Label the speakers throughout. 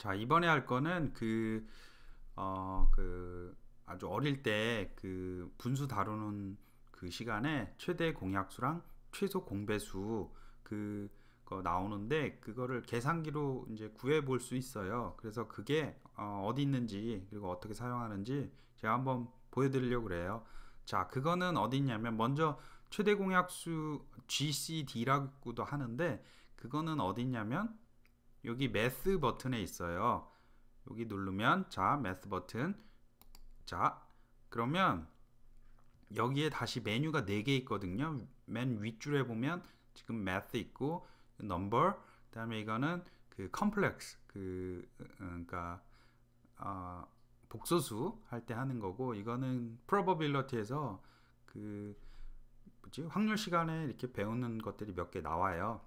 Speaker 1: 자 이번에 할 거는 그 어, 그 아주 어릴 때 그 분수 다루는 그 시간에 최대 공약수랑 최소 공배수 그 거 나오는데 그거를 계산기로 이제 구해 볼수 있어요. 그래서 그게 어, 디 있는지 그리고 어떻게 사용하는지 제가 한번 보여드리려고 그래요. 자, 그거는 어디 있냐면 먼저 최대 공약수 GCD라고도 하는데 그거는 어디 있냐면 여기 매스 버튼에 있어요. 여기 누르면 자 매스 버튼 자 그러면 여기에 다시 메뉴가 4개 있거든요. 맨 윗줄에 보면 지금 m a 있고 n u 그다음에 이거는 그 c o m p 그 음, 그러니까 어, 복소수 할 때 하는 거고 이거는 p r o b a b 에서그 뭐지 확률 시간에 이렇게 배우는 것들이 몇 개 나와요.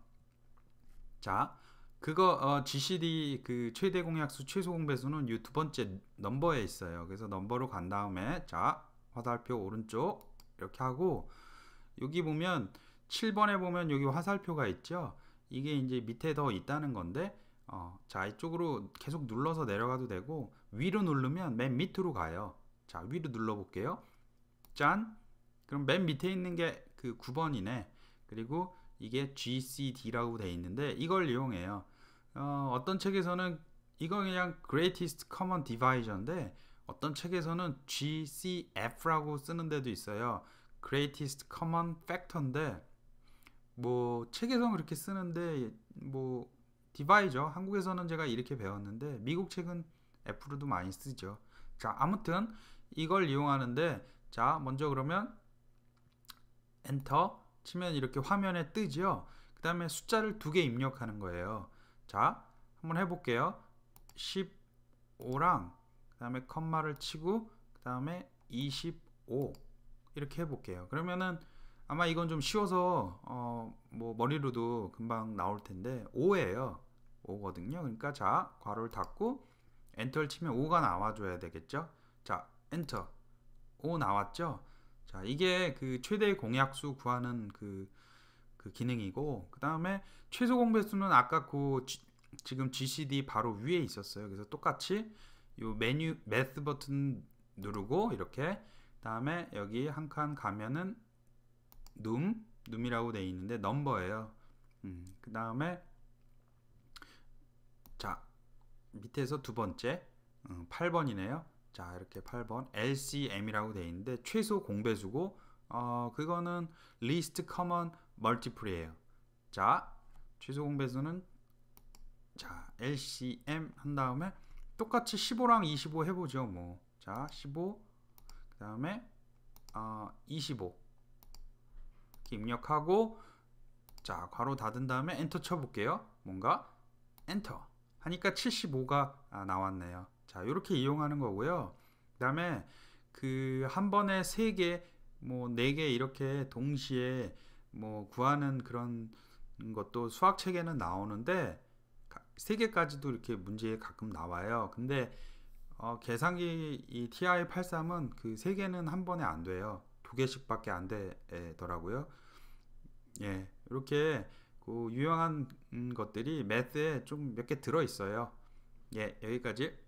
Speaker 1: 자, 그거 어, GCD 그 최대 공약수 최소 공배수는 이 두 번째 넘버에 있어요. 그래서 넘버로 간 다음에 자 화살표 오른쪽 이렇게 하고 여기 보면 7번에 보면 여기 화살표가 있죠. 이게 이제 밑에 더 있다는 건데 어, 자 이쪽으로 계속 눌러서 내려가도 되고 위로 누르면 맨 밑으로 가요. 자 위로 눌러볼게요. 짠. 그럼 맨 밑에 있는 게 그 9번이네. 그리고 이게 GCD라고 돼 있는데 이걸 이용해요. 어, 떤 책에서는 이건 그냥 Greatest Common Divisor인데 어떤 책에서는 GCF라고 쓰는 데도 있어요. Greatest Common Factor인데 뭐 책에서는 그렇게 쓰는데 뭐 d v i 바이저 한국에서는 제가 이렇게 배웠는데 미국 책은 F로도 많이 쓰죠. 자 아무튼 이걸 이용하는데 자 먼저 그러면 엔터 치면 이렇게 화면에 뜨죠그 다음에 숫자를 두 개 입력하는 거예요. 자, 한번 해볼게요. 15랑 그 다음에 컴마를 치고 그 다음에 25 이렇게 해볼게요. 그러면은 아마 이건 좀 쉬워서 어, 뭐 머리로도 금방 나올 텐데 5예요. 5거든요. 그러니까 자, 괄호를 닫고 엔터를 치면 5가 나와줘야 되겠죠. 자, 엔터 5 나왔죠. 자, 이게 그 최대 공약수 구하는 그그 기능이고 그 다음에 최소 공배수는 아까 그 G, 지금 GCD 바로 위에 있었어요. 그래서 똑같이 요 메뉴 매스 버튼 누르고 이렇게 그 다음에 여기 한 칸 가면은 눔 눔이라고 되어 있는데 넘버예요. 음, 그 다음에 자 밑에서 두 번째 음, 8번이네요. 자 이렇게 8번 LCM이라고 되어 있는데 최소 공배수고 어 그거는 리스트 커먼 멀티플이에요. 자, 최소 공배수는 자, LCM 한 다음에 똑같이 15랑 25 해보죠. 뭐. 자, 15. 그 다음에, 어, 25. 이렇게 입력하고, 자, 괄호 닫은 다음에 엔터 쳐볼게요. 뭔가, 엔터. 하니까 75가 아, 나왔네요. 자, 이렇게 이용하는 거고요. 그 다음에, 그, 한 번에 3개, 뭐, 4개 이렇게 동시에 뭐 구하는 그런 것도 수학 책에는 나오는데 세 개까지도 이렇게 문제에 가끔 나와요. 근데 어, 계산기 이 TI-83은 그 세 개는 한 번에 안 돼요. 두 개씩밖에 안 되더라고요. 예, 이렇게 그 유용한 것들이 매트에 좀 몇 개 들어 있어요. 예, 여기까지.